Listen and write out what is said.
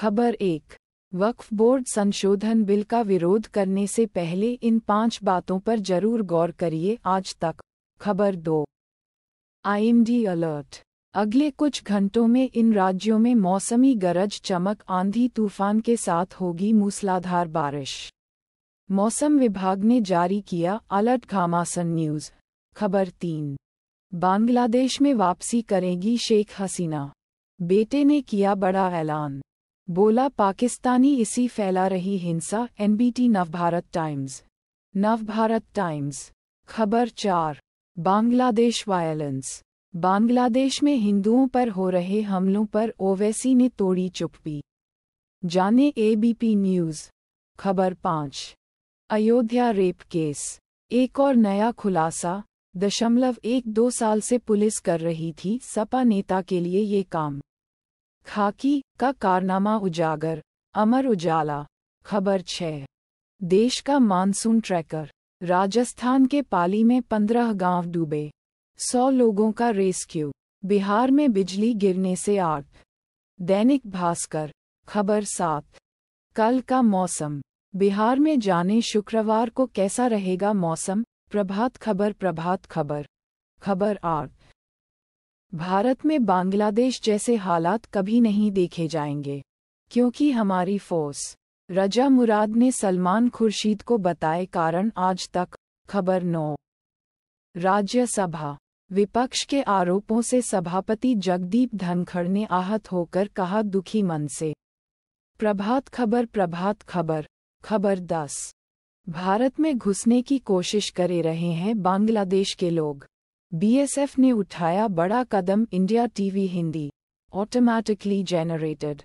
खबर एक वक्फ बोर्ड संशोधन बिल का विरोध करने से पहले इन पांच बातों पर जरूर गौर करिए आज तक खबर दो आईएमडी अलर्ट अगले कुछ घंटों में इन राज्यों में मौसमी गरज चमक आंधी तूफान के साथ होगी मूसलाधार बारिश मौसम विभाग ने जारी किया अलर्ट घामासन न्यूज खबर तीन बांग्लादेश में वापसी करेगी शेख हसीना बेटे ने किया बड़ा ऐलान बोला पाकिस्तानी इसी फैला रही हिंसा NBT Navbharat Times Navbharat Times खबर चार बांग्लादेश वायलेंस बांग्लादेश में हिंदुओं पर हो रहे हमलों पर ओवैसी ने तोड़ी चुप्पी जाने एबीपी न्यूज़ खबर पाँच अयोध्या रेप केस एक और नया खुलासा दशमलव एक दो साल से पुलिस कर रही थी सपा नेता के लिए ये काम खाकी का कारनामा उजागर अमर उजाला खबर छः देश का मानसून ट्रैकर राजस्थान के पाली में पंद्रह गांव डूबे सौ लोगों का रेस्क्यू बिहार में बिजली गिरने से आठ दैनिक भास्कर खबर सात कल का मौसम बिहार में जाने शुक्रवार को कैसा रहेगा मौसम प्रभात खबर प्रभात खबर खबर आठ भारत में बांग्लादेश जैसे हालात कभी नहीं देखे जाएंगे क्योंकि हमारी फोर्स रजा मुराद ने सलमान खुर्शीद को बताए कारण आज तक खबर नौ राज्यसभा विपक्ष के आरोपों से सभापति जगदीप धनखड़ ने आहत होकर कहा दुखी मन से प्रभात खबर प्रभात खबर खबर दस भारत में घुसने की कोशिश करे रहे हैं बांग्लादेश के लोग बीएसएफ ने उठाया बड़ा कदम India TV Hindi automatically generated